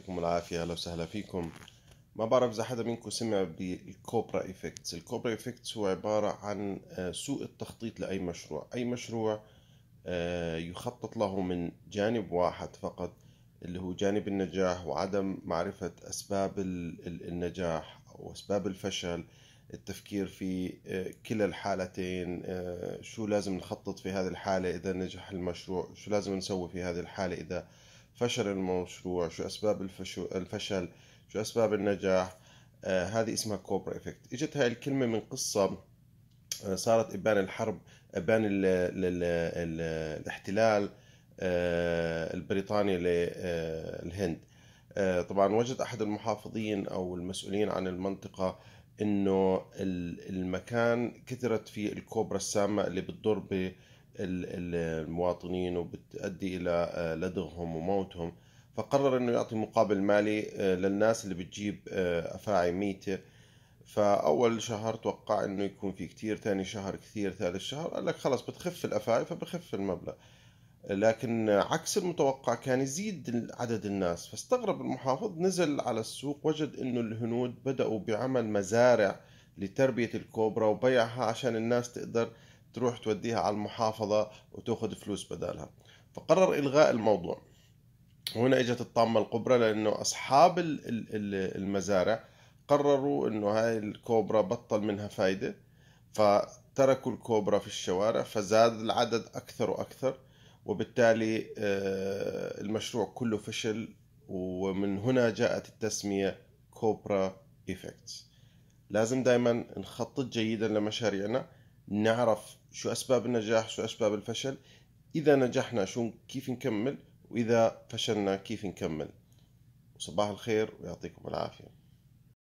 يعطيكم العافية أهلا وسهلا فيكم ما بعرف إذا حدا منكم سمع بالكوبرا إيفكتس الكوبرا إيفكتس هو عبارة عن آه، سوء التخطيط لأي مشروع أي مشروع آه، يخطط له من جانب واحد فقط اللي هو جانب النجاح وعدم معرفة أسباب النجاح أو أسباب الفشل التفكير في آه، كلا الحالتين شو لازم نخطط في هذه الحالة إذا نجح المشروع شو لازم نسوي في هذه الحالة إذا فشل المشروع شو أسباب الفشو الفشل شو أسباب النجاح آه هذه اسمها كوبرا إفكت إجت هاي الكلمة من قصة آه صارت إبان الحرب إبان الـ الـ الـ الـ الاحتلال آه البريطاني للهند آه،, آه طبعا وجد أحد المحافظين أو المسؤولين عن المنطقة انه المكان كثرت فيه الكوبرا السامه اللي بتضر بالمواطنين وبتؤدي الى آه، لدغهم وموتهم فقرر انه يعطي مقابل مالي آه، للناس اللي بتجيب آه، افاعي ميته فاول شهر توقع انه يكون في كثير ثاني شهر كثير ثالث شهر قال لك خلص بتخف الافاعي فبخف المبلغ لكن عكس المتوقع كان يزيد عدد الناس فاستغرب المحافظ نزل على السوق وجد انه الهنود بدأوا بعمل مزارع لتربية الكوبرا وبيعها عشان الناس تقدر تروح توديها على المحافظة وتأخذ فلوس بدالها فقرر إلغاء الموضوع هنا اجت الطامة الكبرى لأنه أصحاب المزارع قرروا أنه هاي الكوبرا بطل منها فايدة فتركوا الكوبرا في الشوارع فزاد العدد أكثر وأكثر وبالتالي آه، المشروع كله فشل ومن هنا جاءت التسمية كوبرا إيفكتس لازم دائما نخطط جيدا لمشاريعنا نعرف شو أسباب النجاح شو أسباب الفشل إذا نجحنا شو كيف نكمل وإذا فشلنا كيف نكمل وصباح الخير ويعطيكم العافية